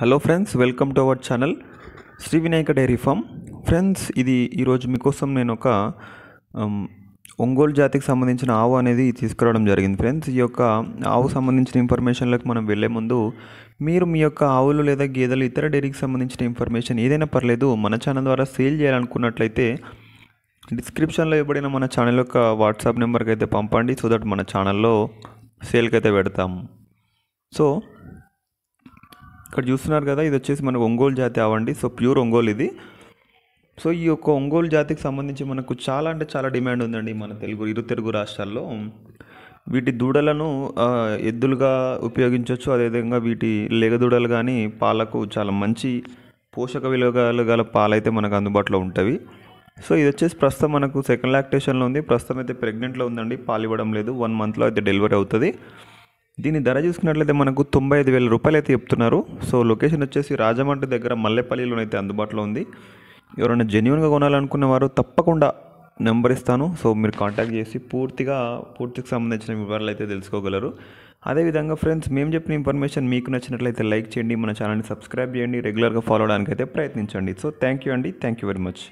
hello friends welcome to our channel Shri Vinayaka dairy farm friends ఇది ఈరోజు మీకోసం నేను ఒక um, ఒంగోలు జాతికి సంబంధించిన ఆవు అనేది తీసుకురావడం జరిగింది ఫ్రెండ్స్ ఈ యొక్క ఆవు సంబంధించిన ఇన్ఫర్మేషన్లకు మనం వెళ్ళే ముందు మీరు మీ యొక్క ఆవులు లేదా గేదెలు ఇతర డైరీకి సంబంధించిన ఇన్ఫర్మేషన్ ఏదైనా పర్లేదు మన ఛానల్ ద్వారా సేల్ చేయాలనుకున్నట్లయితే డిస్క్రిప్షన్లో ఇవ్వబడిన మన ఛానల్ యొక్క వాట్సాప్ నెంబర్కి అయితే పంపండి సో దట్ మన ఛానల్లో సేల్కి అయితే పెడతాము సో ఇక్కడ చూస్తున్నారు కదా ఇది వచ్చేసి మనకు ఒంగోలు జాతి అవండి సో ప్యూర్ ఒంగోలు ఇది సో ఈ యొక్క ఒంగోలు జాతికి సంబంధించి మనకు చాలా అంటే చాలా డిమాండ్ ఉందండి మన తెలుగు ఇరు తెలుగు రాష్ట్రాల్లో వీటి దూడలను ఎద్దులుగా ఉపయోగించవచ్చు అదేవిధంగా వీటి లేగదూడలు కానీ పాలకు చాలా మంచి పోషక విలువలు గల పాలైతే మనకు అందుబాటులో ఉంటాయి సో ఇది వచ్చేసి ప్రస్తుతం మనకు సెకండ్ లాక్టేషన్లో ఉంది ప్రస్తుతం అయితే ప్రెగ్నెంట్లో ఉందండి పాలు ఇవ్వడం లేదు వన్ మంత్లో అయితే డెలివరీ అవుతుంది దీని ధర చూసుకున్నట్లయితే మనకు తొంభై ఐదు వేల రూపాయలు అయితే చెప్తున్నారు సో లొకేషన్ వచ్చేసి రాజమండ్రి దగ్గర మల్లెపల్లిలోనైతే అందుబాటులో ఉంది ఎవరైనా జెన్యున్గా కొనాలనుకున్న వారు తప్పకుండా నెంబర్ ఇస్తాను సో మీరు కాంటాక్ట్ చేసి పూర్తిగా పూర్తికి సంబంధించిన వివరాలు అయితే తెలుసుకోగలరు అదేవిధంగా ఫ్రెండ్స్ మేము చెప్పిన ఇన్ఫర్మేషన్ మీకు నచ్చినట్లయితే లైక్ చేయండి మన ఛానల్ని సబ్స్క్రైబ్ చేయండి రెగ్యులర్గా ఫాలో అవడానికి అయితే ప్రయత్నించండి సో థ్యాంక్ యూ అండి థ్యాంక్ యూ వెరీ మచ్